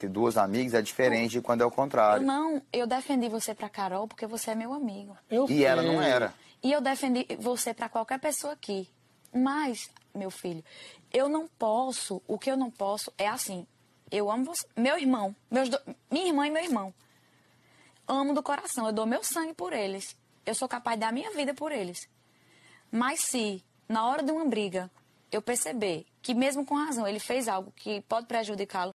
Ter duas amigas é diferente de quando é o contrário. Não, eu defendi você pra Carol porque você é meu amigo. Eu e ela não era. E eu defendi você pra qualquer pessoa aqui. Mas, meu filho, eu não posso, o que eu não posso é assim. Eu amo você, meu irmão, meus do... minha irmã e meu irmão. Amo do coração, eu dou meu sangue por eles. Eu sou capaz de dar minha vida por eles. Mas se, na hora de uma briga, eu perceber que, mesmo com razão, ele fez algo que pode prejudicá-lo,